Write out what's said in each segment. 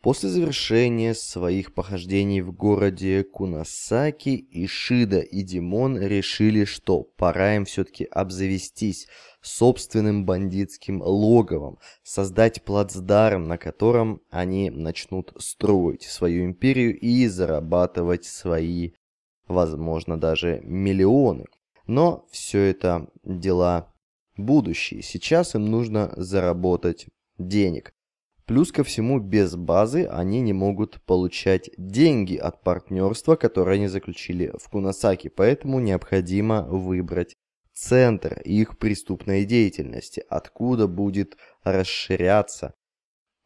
После завершения своих похождений в городе Кунасаки, Ишида и Димон решили, что пора им все-таки обзавестись собственным бандитским логовом, создать плацдарм, на котором они начнут строить свою империю и зарабатывать свои, возможно, даже миллионы. Но все это дела будущие. Сейчас им нужно заработать денег. Плюс ко всему, без базы они не могут получать деньги от партнерства, которое они заключили в Кунасаки, поэтому необходимо выбрать центр их преступной деятельности, откуда будет расширяться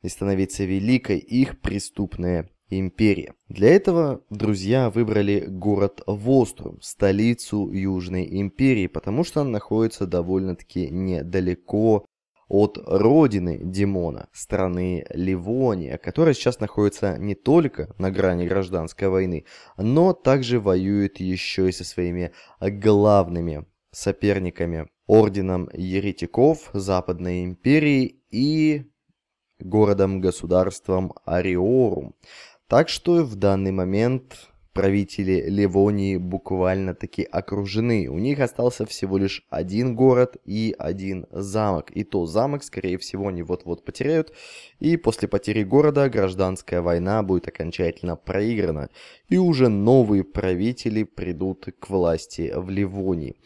и становиться великой их преступная империя. Для этого друзья выбрали город Вострум, столицу Южной империи, потому что он находится довольно-таки недалеко от родины Димона, страны Ливония, которая сейчас находится не только на грани гражданской войны, но также воюет еще и со своими главными соперниками орденом еретиков Западной империи и городом-государством Ариорум. Так что в данный момент Правители Ливонии буквально-таки окружены. У них остался всего лишь один город и один замок. И то замок, скорее всего, они вот-вот потеряют. И после потери города гражданская война будет окончательно проиграна. И уже новые правители придут к власти в Ливонии.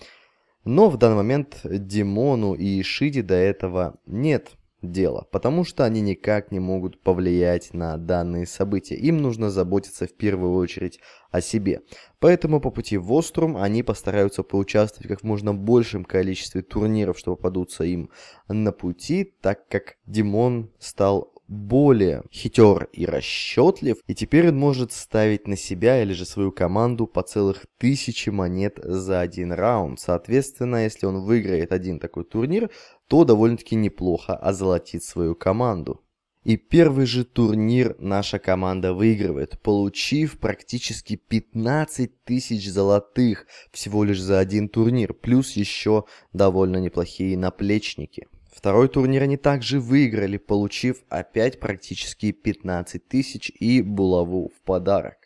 Но в данный момент Димону и Шиди до этого нет дело, потому что они никак не могут повлиять на данные события. Им нужно заботиться в первую очередь о себе. Поэтому по пути в Острум они постараются поучаствовать как в можно большем количестве турниров, что попадутся им на пути, так как Димон стал более хитер и расчетлив, и теперь он может ставить на себя или же свою команду по целых тысячи монет за один раунд. Соответственно, если он выиграет один такой турнир, то довольно-таки неплохо озолотит свою команду. И первый же турнир наша команда выигрывает, получив практически 15 тысяч золотых всего лишь за один турнир, плюс еще довольно неплохие наплечники. Второй турнир они также выиграли, получив опять практически 15 тысяч и булаву в подарок.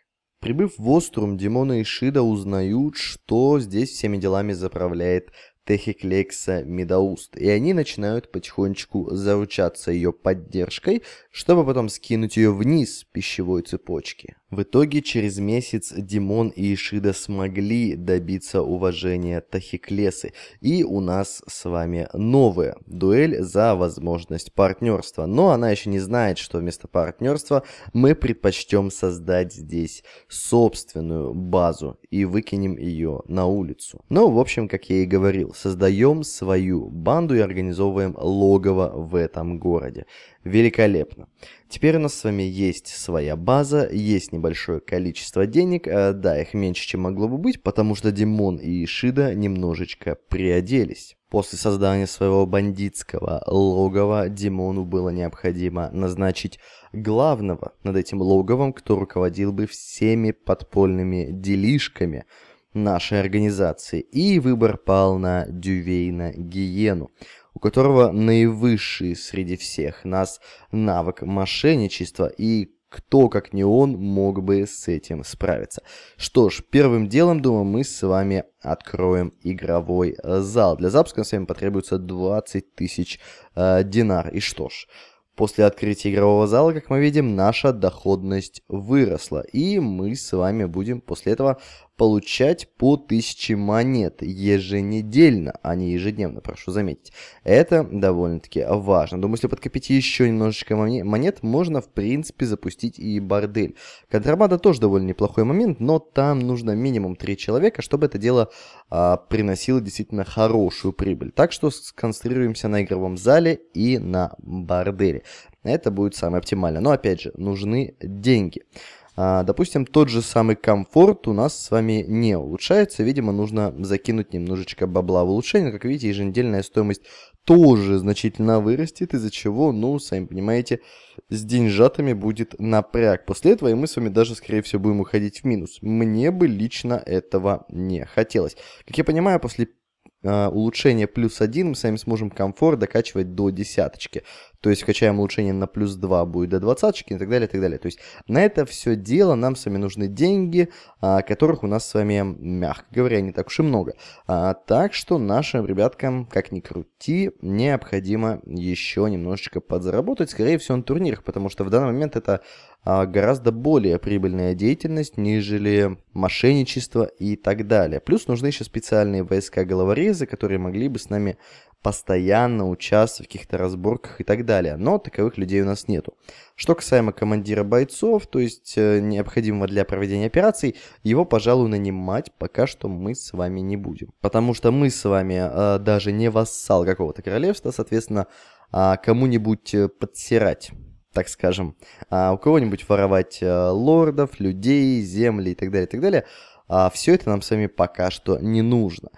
Прибыв в Острум, Димона и Шида узнают, что здесь всеми делами заправляет Техиклекса Медоуст, и они начинают потихонечку заручаться ее поддержкой, чтобы потом скинуть ее вниз пищевой цепочки. В итоге через месяц Димон и Ишида смогли добиться уважения Тахиклесы. И у нас с вами новая дуэль за возможность партнерства. Но она еще не знает, что вместо партнерства мы предпочтем создать здесь собственную базу и выкинем ее на улицу. Ну, в общем, как я и говорил, создаем свою банду и организовываем логово в этом городе. Великолепно. Теперь у нас с вами есть своя база, есть небольшое количество денег, э, да, их меньше, чем могло бы быть, потому что Димон и Ишида немножечко приоделись. После создания своего бандитского логова Димону было необходимо назначить главного над этим логовом, кто руководил бы всеми подпольными делишками нашей организации. И выбор пал на Дювейна Гиену которого наивысший среди всех нас навык мошенничества и кто, как не он, мог бы с этим справиться. Что ж, первым делом, думаю, мы с вами откроем игровой зал. Для запуска с вами потребуется 20 тысяч э, динар. И что ж, после открытия игрового зала, как мы видим, наша доходность выросла. И мы с вами будем после этого получать по 1000 монет еженедельно, а не ежедневно, прошу заметить. Это довольно-таки важно. Думаю, если подкопить еще немножечко монет, можно, в принципе, запустить и бордель. Контрабанда тоже довольно неплохой момент, но там нужно минимум 3 человека, чтобы это дело а, приносило действительно хорошую прибыль. Так что сконцентрируемся на игровом зале и на борделе. Это будет самое оптимальное. Но, опять же, нужны деньги. Деньги. А, допустим, тот же самый комфорт у нас с вами не улучшается. Видимо, нужно закинуть немножечко бабла в улучшение. Как видите, еженедельная стоимость тоже значительно вырастет, из-за чего, ну, сами понимаете, с деньжатами будет напряг. После этого и мы с вами даже, скорее всего, будем уходить в минус. Мне бы лично этого не хотелось. Как я понимаю, после а, улучшение плюс один мы с вами сможем комфорт докачивать до десяточки то есть качаем улучшение на плюс 2 будет до двадцаточки и так далее, и так далее. То есть на это все дело нам с вами нужны деньги, а, которых у нас с вами, мягко говоря, не так уж и много. А, так что нашим ребяткам, как ни крути, необходимо еще немножечко подзаработать, скорее всего, на турнирах, потому что в данный момент это а, гораздо более прибыльная деятельность, нежели мошенничество и так далее. Плюс нужны еще специальные войска-головорезы, которые могли бы с нами постоянно участвовать в каких-то разборках и так далее. Но таковых людей у нас нету. Что касаемо командира бойцов, то есть э, необходимого для проведения операций, его, пожалуй, нанимать пока что мы с вами не будем. Потому что мы с вами э, даже не вассал какого-то королевства, соответственно, а, э, кому-нибудь подсирать так скажем, а у кого-нибудь воровать э, лордов, людей, земли и так далее, и так далее, а все это нам с вами пока что не нужно.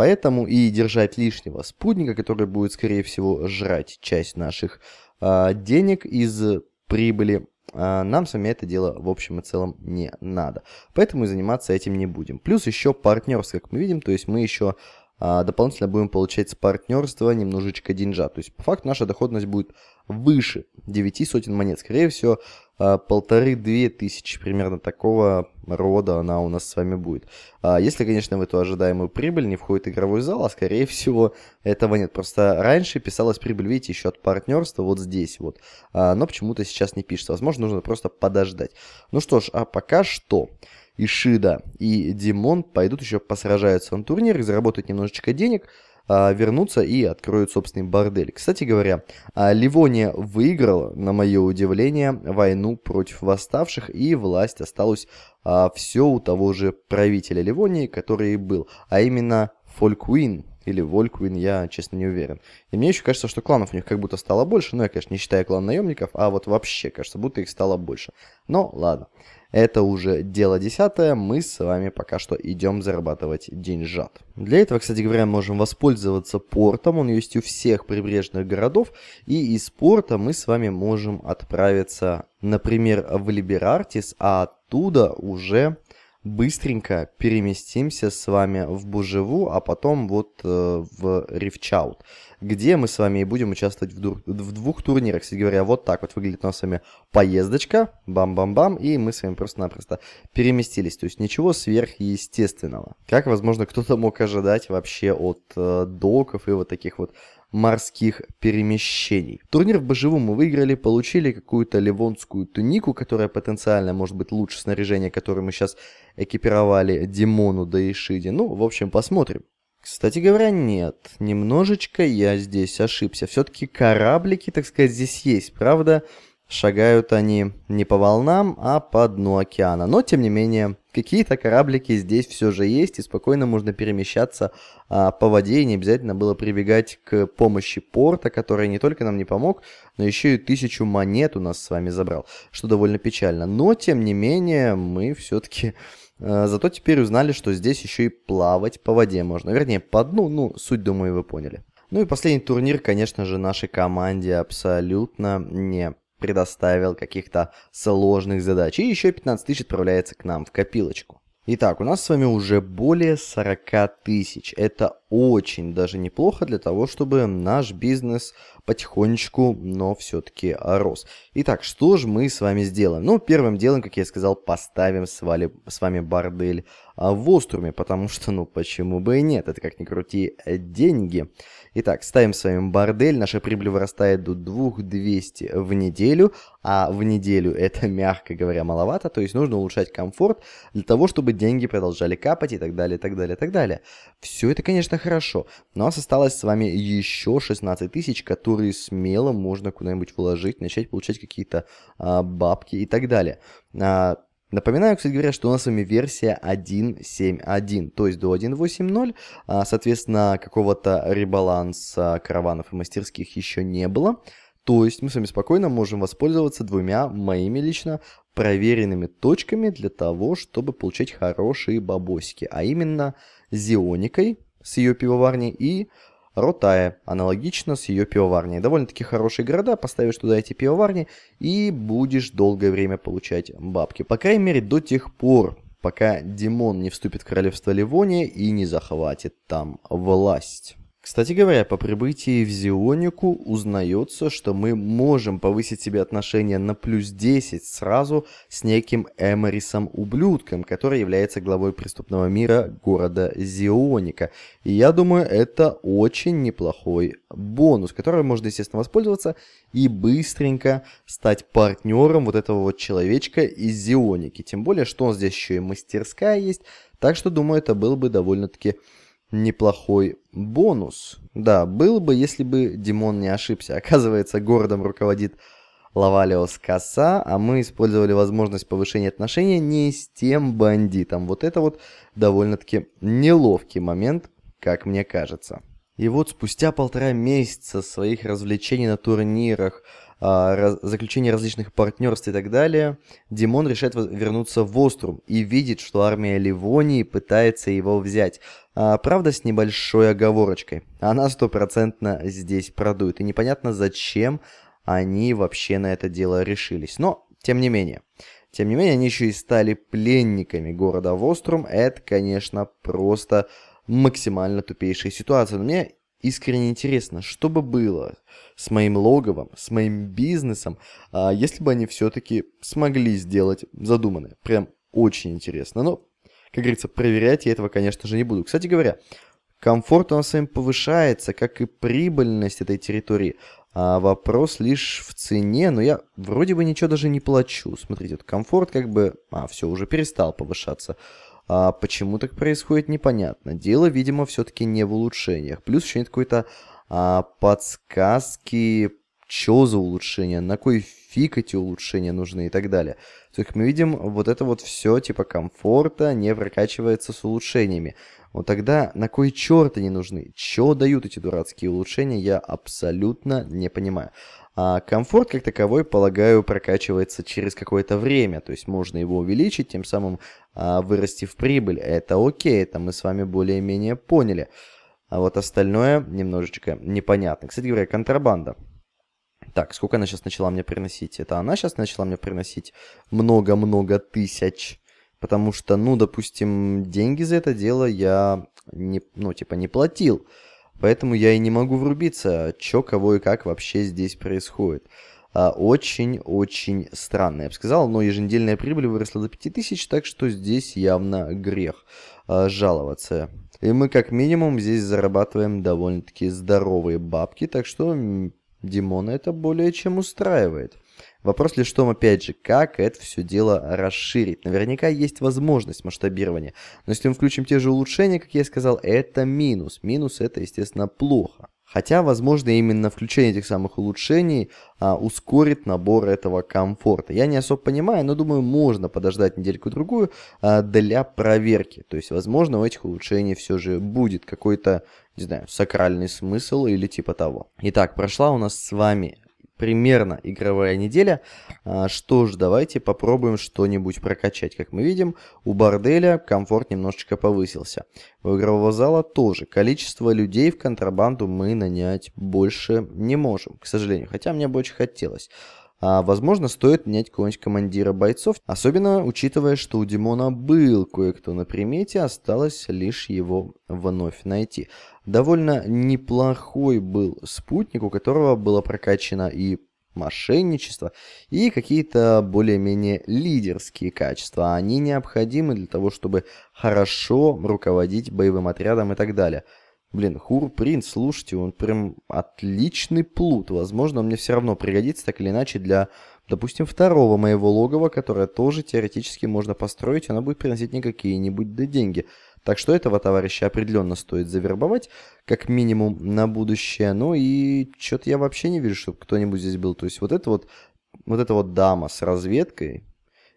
Поэтому и держать лишнего спутника, который будет, скорее всего, жрать часть наших э, денег из прибыли, э, нам с это дело в общем и целом не надо. Поэтому и заниматься этим не будем. Плюс еще партнерство, как мы видим, то есть мы еще э, дополнительно будем получать с партнерства немножечко деньжа. То есть по факту наша доходность будет выше 9 сотен монет. Скорее всего, а, полторы-две тысячи примерно такого рода она у нас с вами будет. А, если, конечно, в эту ожидаемую прибыль не входит игровой зал, а скорее всего этого нет. Просто раньше писалась прибыль, видите, еще от партнерства вот здесь вот. А, но почему-то сейчас не пишется. Возможно, нужно просто подождать. Ну что ж, а пока что... Ишида и Димон пойдут еще посражаются на турнире, заработают немножечко денег, а, вернутся и откроют собственный бордель. Кстати говоря, а, Ливония выиграла, на мое удивление, войну против восставших, и власть осталась а, все у того же правителя Ливонии, который и был, а именно Фолькуин или Вольквин, я, честно, не уверен. И мне еще кажется, что кланов у них как будто стало больше, но ну, я, конечно, не считаю клан наемников, а вот вообще, кажется, будто их стало больше. Но ладно, это уже дело десятое, мы с вами пока что идем зарабатывать деньжат. Для этого, кстати говоря, можем воспользоваться портом, он есть у всех прибрежных городов, и из порта мы с вами можем отправиться, например, в Либерартис, а оттуда уже быстренько переместимся с вами в Бужеву, а потом вот э, в Рифчаут, где мы с вами и будем участвовать в, дур... в двух турнирах. Кстати говоря, вот так вот выглядит у нас с вами поездочка, бам-бам-бам, и мы с вами просто-напросто переместились. То есть ничего сверхъестественного. Как, возможно, кто-то мог ожидать вообще от э, доков и вот таких вот морских перемещений. Турнир в Божеву мы выиграли, получили какую-то ливонскую тунику, которая потенциально может быть лучше снаряжения, которое мы сейчас экипировали Димону да Ишиде. Ну, в общем, посмотрим. Кстати говоря, нет, немножечко я здесь ошибся. Все-таки кораблики, так сказать, здесь есть, Правда? Шагают они не по волнам, а по дну океана. Но, тем не менее, какие-то кораблики здесь все же есть, и спокойно можно перемещаться а, по воде, и не обязательно было прибегать к помощи порта, который не только нам не помог, но еще и тысячу монет у нас с вами забрал, что довольно печально. Но, тем не менее, мы все-таки... А, зато теперь узнали, что здесь еще и плавать по воде можно. Вернее, по дну, ну, суть, думаю, вы поняли. Ну и последний турнир, конечно же, нашей команде абсолютно не предоставил каких-то сложных задач. И еще 15 тысяч отправляется к нам в копилочку. Итак, у нас с вами уже более 40 тысяч. Это очень даже неплохо для того, чтобы наш бизнес потихонечку, но все-таки рос. Итак, что же мы с вами сделаем? Ну, первым делом, как я сказал, поставим с, с вами бордель а, в Оструме, потому что, ну, почему бы и нет, это как ни крути э, деньги. Итак, ставим с вами бордель, наша прибыль вырастает до 2200 в неделю, а в неделю это, мягко говоря, маловато, то есть нужно улучшать комфорт для того, чтобы деньги продолжали капать и так далее, и так далее, и так далее. Все это, конечно, хорошо. У нас осталось с вами еще 16 тысяч, которые смело можно куда-нибудь вложить, начать получать какие-то а, бабки и так далее. А, Напоминаю, кстати говоря, что у нас с вами версия 1.7.1, то есть до 1.8.0, а, соответственно, какого-то ребаланса караванов и мастерских еще не было. То есть мы с вами спокойно можем воспользоваться двумя моими лично проверенными точками для того, чтобы получать хорошие бабосики, а именно зионикой с ее пивоварней и Ротая, аналогично с ее пивоварней. Довольно-таки хорошие города, поставишь туда эти пивоварни и будешь долгое время получать бабки. По крайней мере до тех пор, пока Димон не вступит в королевство Ливония и не захватит там власть. Кстати говоря, по прибытии в Зионику узнается, что мы можем повысить себе отношения на плюс 10 сразу с неким Эморисом-ублюдком, который является главой преступного мира города Зионика. И я думаю, это очень неплохой бонус, который можно, естественно, воспользоваться и быстренько стать партнером вот этого вот человечка из Зионики. Тем более, что он здесь еще и мастерская есть, так что, думаю, это был бы довольно-таки неплохой бонус. Да, был бы, если бы Димон не ошибся. Оказывается, городом руководит Лавалиос Коса, а мы использовали возможность повышения отношения не с тем бандитом. Вот это вот довольно-таки неловкий момент, как мне кажется. И вот спустя полтора месяца своих развлечений на турнирах, а, заключение различных партнерств и так далее, Димон решает вернуться в Острум и видит, что армия Ливонии пытается его взять. А, правда, с небольшой оговорочкой. Она стопроцентно здесь продует. И непонятно, зачем они вообще на это дело решились. Но, тем не менее. Тем не менее, они еще и стали пленниками города Вострум. Это, конечно, просто максимально тупейшая ситуация. Но мне искренне интересно, что бы было с моим логовом, с моим бизнесом, а если бы они все-таки смогли сделать задуманное. Прям очень интересно. Но, как говорится, проверять я этого, конечно же, не буду. Кстати говоря, комфорт у нас с вами повышается, как и прибыльность этой территории. А вопрос лишь в цене, но я вроде бы ничего даже не плачу. Смотрите, вот комфорт как бы... А, все, уже перестал повышаться. А почему так происходит, непонятно. Дело, видимо, все-таки не в улучшениях. Плюс еще нет какой-то а, подсказки что за улучшения, на кой фиг эти улучшения нужны и так далее. То есть мы видим вот это вот все типа комфорта не прокачивается с улучшениями. Вот тогда на кой черт они нужны? Чё дают эти дурацкие улучшения, я абсолютно не понимаю. А комфорт как таковой, полагаю, прокачивается через какое-то время, то есть можно его увеличить, тем самым а, вырасти прибыль. Это окей, это мы с вами более-менее поняли. А вот остальное немножечко непонятно. Кстати говоря, контрабанда. Так, сколько она сейчас начала мне приносить? Это она сейчас начала мне приносить много-много тысяч. Потому что, ну, допустим, деньги за это дело я, не, ну, типа, не платил. Поэтому я и не могу врубиться, что, кого и как вообще здесь происходит. А, очень-очень странно, я бы сказал, но еженедельная прибыль выросла до 5000, так что здесь явно грех а, жаловаться. И мы как минимум здесь зарабатываем довольно-таки здоровые бабки, так что Димона это более чем устраивает. Вопрос лишь в том, опять же, как это все дело расширить. Наверняка есть возможность масштабирования, но если мы включим те же улучшения, как я сказал, это минус. Минус это, естественно, плохо. Хотя, возможно, именно включение этих самых улучшений а, ускорит набор этого комфорта. Я не особо понимаю, но думаю, можно подождать недельку-другую а, для проверки. То есть, возможно, у этих улучшений все же будет какой-то не знаю, сакральный смысл или типа того. Итак, прошла у нас с вами примерно игровая неделя. А, что ж, давайте попробуем что-нибудь прокачать. Как мы видим, у борделя комфорт немножечко повысился. У игрового зала тоже. Количество людей в контрабанду мы нанять больше не можем, к сожалению. Хотя мне бы очень хотелось. А возможно, стоит менять какого-нибудь командира бойцов, особенно учитывая, что у Димона был кое-кто на примете, осталось лишь его вновь найти. Довольно неплохой был спутник, у которого было прокачано и мошенничество и какие-то более-менее лидерские качества. Они необходимы для того, чтобы хорошо руководить боевым отрядом и так далее. Блин, Хур Принц, слушайте, он прям отличный плут. Возможно, он мне все равно пригодится так или иначе для, допустим, второго моего логова, которое тоже теоретически можно построить, и она будет приносить не какие-нибудь да деньги. Так что этого товарища определенно стоит завербовать, как минимум, на будущее. Ну и что-то я вообще не вижу, чтобы кто-нибудь здесь был. То есть вот эта вот, вот эта вот дама с разведкой,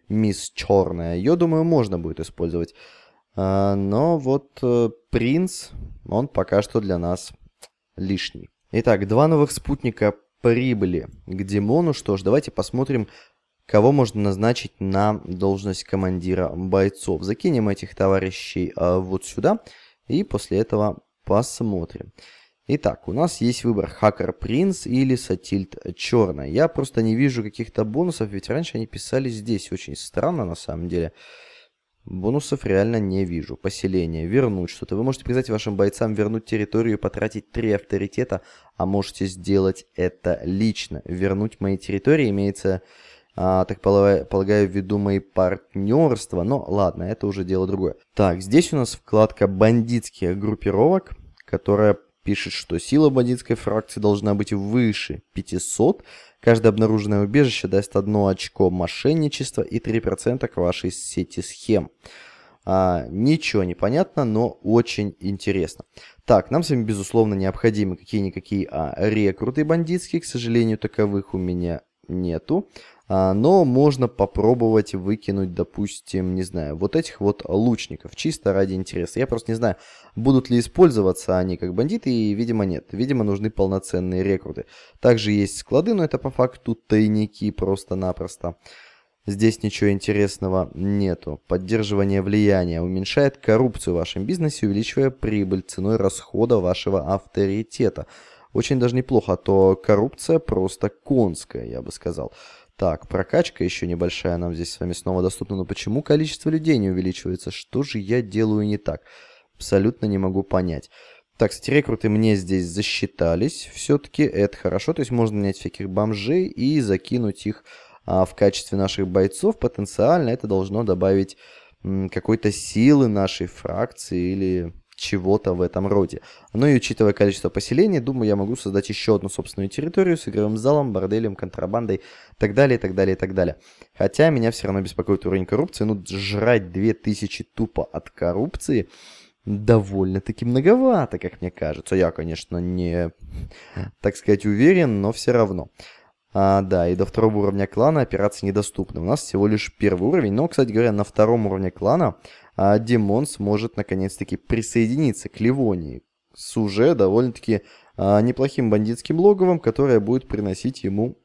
мисс Черная, ее, думаю, можно будет использовать. А, но вот э, принц, он пока что для нас лишний. Итак, два новых спутника прибыли к Димону. Что ж, давайте посмотрим, кого можно назначить на должность командира бойцов. Закинем этих товарищей а, вот сюда и после этого посмотрим. Итак, у нас есть выбор Хакер Принц или Сатильт Черная. Я просто не вижу каких-то бонусов, ведь раньше они писались здесь. Очень странно на самом деле. Бонусов реально не вижу. Поселение, вернуть что-то. Вы можете приказать вашим бойцам вернуть территорию и потратить три авторитета, а можете сделать это лично. Вернуть мои территории имеется, а, так полагаю, в виду мои партнерства. Но ладно, это уже дело другое. Так, здесь у нас вкладка бандитских группировок, которая пишет, что сила бандитской фракции должна быть выше 500, каждое обнаруженное убежище даст одно очко мошенничества и 3% к вашей сети схем. А, ничего не понятно, но очень интересно. Так, нам с вами, безусловно, необходимы какие-никакие а, рекруты бандитские. К сожалению, таковых у меня нету. А, но можно попробовать выкинуть, допустим, не знаю, вот этих вот лучников, чисто ради интереса. Я просто не знаю, будут ли использоваться они как бандиты, и, видимо, нет. Видимо, нужны полноценные рекруты. Также есть склады, но это по факту тайники просто-напросто. Здесь ничего интересного нету. Поддерживание влияния уменьшает коррупцию в вашем бизнесе, увеличивая прибыль ценой расхода вашего авторитета. Очень даже неплохо, а то коррупция просто конская, я бы сказал. Так, прокачка еще небольшая нам здесь с вами снова доступна. Но почему количество людей не увеличивается? Что же я делаю не так? Абсолютно не могу понять. Так, кстати, рекруты мне здесь засчитались. Все-таки это хорошо. То есть можно нанять всяких бомжей и закинуть их а, в качестве наших бойцов. Потенциально это должно добавить какой-то силы нашей фракции или чего-то в этом роде. Ну и учитывая количество поселений, думаю, я могу создать еще одну собственную территорию с игровым залом, борделем, контрабандой так далее, так далее, и так далее. Хотя меня все равно беспокоит уровень коррупции. Ну, жрать 2000 тупо от коррупции довольно-таки многовато, как мне кажется. Я, конечно, не, так сказать, уверен, но все равно. А, да, и до второго уровня клана операции недоступны. У нас всего лишь первый уровень, но, кстати говоря, на втором уровне клана а Димон сможет наконец-таки присоединиться к Ливонии с уже довольно-таки а, неплохим бандитским логовом, которое будет приносить ему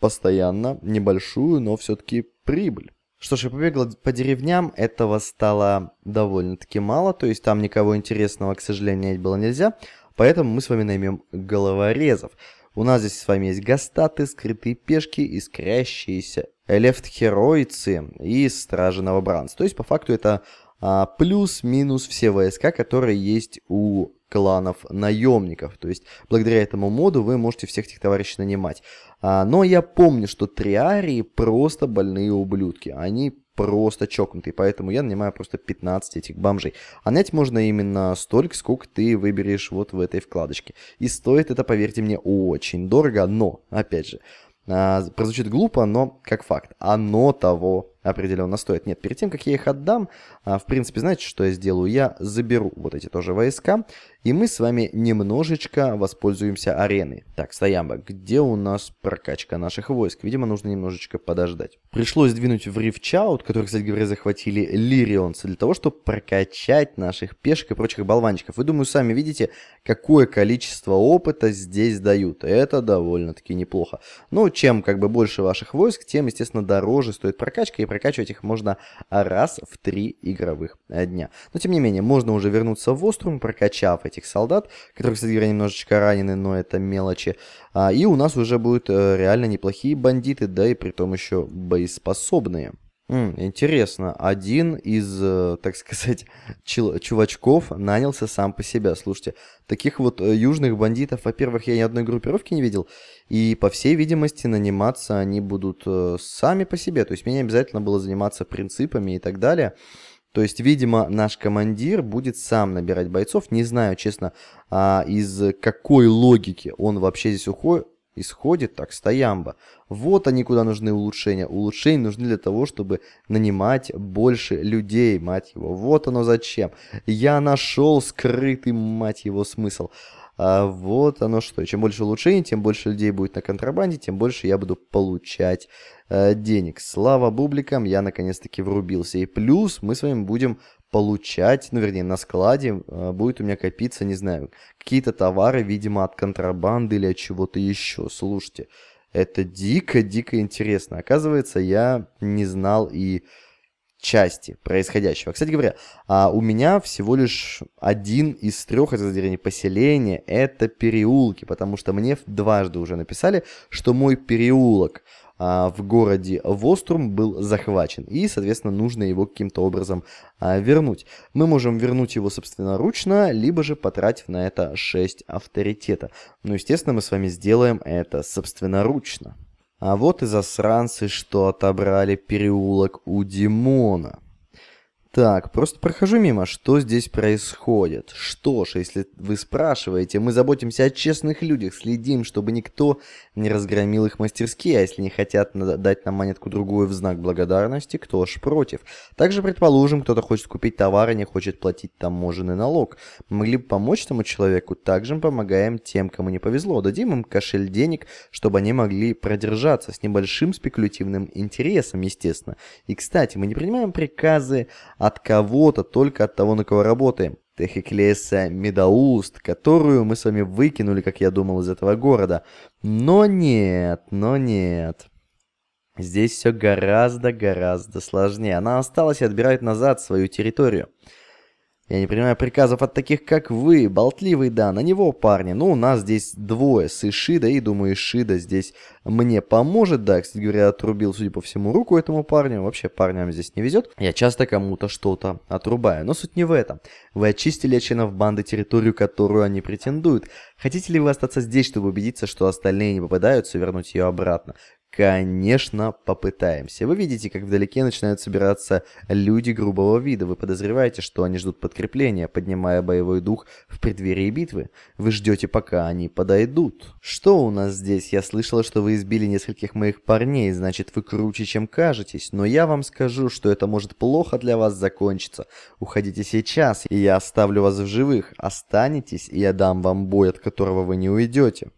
постоянно небольшую, но все-таки прибыль. Что ж, я побегла по деревням, этого стало довольно-таки мало, то есть там никого интересного, к сожалению, было нельзя, поэтому мы с вами наймем головорезов. У нас здесь с вами есть гастаты, скрытые пешки, искрящиеся лефт-херойцы и стражи новобранцы. То есть, по факту, это а, плюс-минус все войска, которые есть у кланов наемников. То есть, благодаря этому моду вы можете всех этих товарищей нанимать. А, но я помню, что триарии просто больные ублюдки. Они просто чокнутые, поэтому я нанимаю просто 15 этих бомжей. А нанять можно именно столько, сколько ты выберешь вот в этой вкладочке. И стоит это, поверьте мне, очень дорого, но, опять же, а, прозвучит глупо, но как факт, оно того определенно стоит. Нет, перед тем, как я их отдам, а, в принципе, знаете, что я сделаю? Я заберу вот эти тоже войска и мы с вами немножечко воспользуемся ареной. Так, Стоямба, где у нас прокачка наших войск? Видимо, нужно немножечко подождать. Пришлось двинуть в Ривчаут, который, кстати говоря, захватили лирионцы, для того, чтобы прокачать наших пешек и прочих болванчиков. Вы, думаю, сами видите, какое количество опыта здесь дают. Это довольно-таки неплохо. Но ну, чем как бы больше ваших войск, тем, естественно, дороже стоит прокачка, и прокачивать их можно раз в три игровых дня. Но, тем не менее, можно уже вернуться в Острум, прокачав этих солдат, которые, кстати говоря, немножечко ранены, но это мелочи. А, и у нас уже будут э, реально неплохие бандиты, да и при том еще боеспособные. М, интересно, один из, э, так сказать, чел- чувачков нанялся сам по себе. Слушайте, таких вот э, южных бандитов, во-первых, я ни одной группировки не видел, и, по всей видимости, наниматься они будут э, сами по себе. То есть мне не обязательно было заниматься принципами и так далее. То есть, видимо, наш командир будет сам набирать бойцов. Не знаю, честно, а, из какой логики он вообще здесь уходит, исходит, так, стоямба. Вот они куда нужны улучшения. Улучшения нужны для того, чтобы нанимать больше людей, мать его. Вот оно зачем. Я нашел скрытый, мать его, смысл. А вот оно что. Чем больше улучшений, тем больше людей будет на контрабанде, тем больше я буду получать э, денег. Слава бубликам, я наконец-таки врубился. И плюс мы с вами будем получать, ну вернее на складе э, будет у меня копиться, не знаю, какие-то товары, видимо, от контрабанды или от чего-то еще. Слушайте, это дико-дико интересно. Оказывается, я не знал и части происходящего. Кстати говоря, а, у меня всего лишь один из трех это заделений поселения – это переулки, потому что мне дважды уже написали, что мой переулок а, в городе Вострум был захвачен, и, соответственно, нужно его каким-то образом а, вернуть. Мы можем вернуть его собственноручно, либо же потратив на это 6 авторитета. Ну, естественно, мы с вами сделаем это собственноручно. А вот и засранцы, что отобрали переулок у Димона. Так, просто прохожу мимо, что здесь происходит. Что ж, если вы спрашиваете, мы заботимся о честных людях, следим, чтобы никто не разгромил их мастерские, а если не хотят дать нам монетку другую в знак благодарности, кто ж против. Также, предположим, кто-то хочет купить товар и не хочет платить таможенный налог. Мы могли бы помочь этому человеку, также помогаем тем, кому не повезло. Дадим им кошель денег, чтобы они могли продержаться с небольшим спекулятивным интересом, естественно. И, кстати, мы не принимаем приказы от кого-то, только от того, на кого работаем. Техеклесия Медауст, которую мы с вами выкинули, как я думал, из этого города. Но нет, но нет. Здесь все гораздо-гораздо сложнее. Она осталась и отбирает назад свою территорию. Я не принимаю приказов от таких, как вы, болтливый, да, на него, парни. Ну, у нас здесь двое с Ишида, и, думаю, Ишида здесь мне поможет. Да, кстати говоря, отрубил, судя по всему, руку этому парню. Вообще, парням здесь не везет. Я часто кому-то что-то отрубаю. Но суть не в этом. Вы очистили от членов банды территорию, которую они претендуют. Хотите ли вы остаться здесь, чтобы убедиться, что остальные не попадаются, и вернуть ее обратно? Конечно, попытаемся. Вы видите, как вдалеке начинают собираться люди грубого вида. Вы подозреваете, что они ждут подкрепления, поднимая боевой дух в преддверии битвы. Вы ждете, пока они подойдут. Что у нас здесь? Я слышала, что вы избили нескольких моих парней, значит вы круче, чем кажетесь. Но я вам скажу, что это может плохо для вас закончиться. Уходите сейчас, и я оставлю вас в живых. Останетесь, и я дам вам бой, от которого вы не уйдете.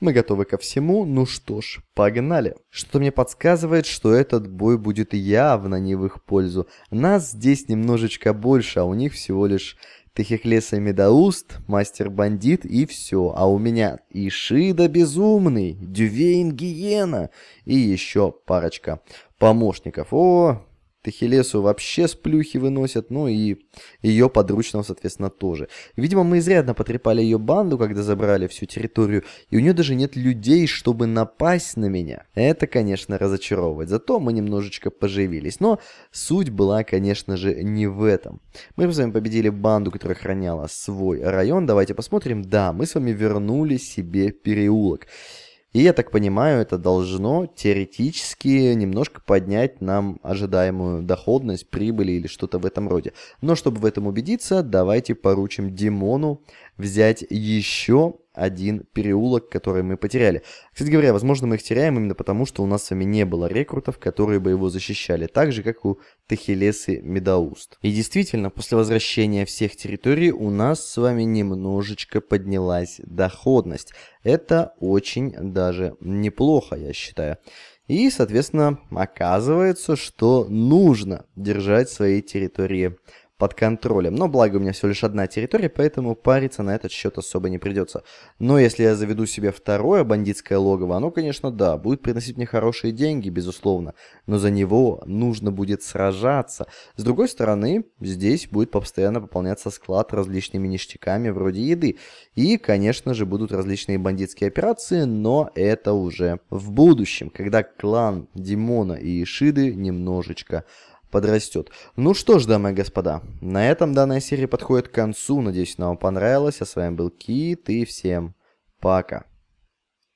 Мы готовы ко всему, ну что ж, погнали. Что-то мне подсказывает, что этот бой будет явно не в их пользу. Нас здесь немножечко больше, а у них всего лишь Техехлеса Медауст, Мастер-бандит и все. А у меня Ишида Безумный, Дювейн Гиена и еще парочка помощников. О, Тахилесу вообще сплюхи выносят, ну и ее подручного, соответственно, тоже. Видимо, мы изрядно потрепали ее банду, когда забрали всю территорию, и у нее даже нет людей, чтобы напасть на меня. Это, конечно, разочаровывает, зато мы немножечко поживились. Но суть была, конечно же, не в этом. Мы с вами победили банду, которая храняла свой район. Давайте посмотрим. Да, мы с вами вернули себе переулок. И я так понимаю, это должно теоретически немножко поднять нам ожидаемую доходность, прибыли или что-то в этом роде. Но чтобы в этом убедиться, давайте поручим Димону взять еще один переулок, который мы потеряли. Кстати говоря, возможно, мы их теряем именно потому, что у нас с вами не было рекрутов, которые бы его защищали, так же, как у Техелесы Медауст. И действительно, после возвращения всех территорий у нас с вами немножечко поднялась доходность. Это очень даже неплохо, я считаю. И, соответственно, оказывается, что нужно держать свои территории под контролем. Но благо у меня всего лишь одна территория, поэтому париться на этот счет особо не придется. Но если я заведу себе второе бандитское логово, оно, конечно, да, будет приносить мне хорошие деньги, безусловно, но за него нужно будет сражаться. С другой стороны, здесь будет постоянно пополняться склад различными ништяками вроде еды. И, конечно же, будут различные бандитские операции, но это уже в будущем, когда клан Димона и Ишиды немножечко подрастет. Ну что ж, дамы и господа, на этом данная серия подходит к концу. Надеюсь, она вам понравилась. А с вами был Кит и всем пока.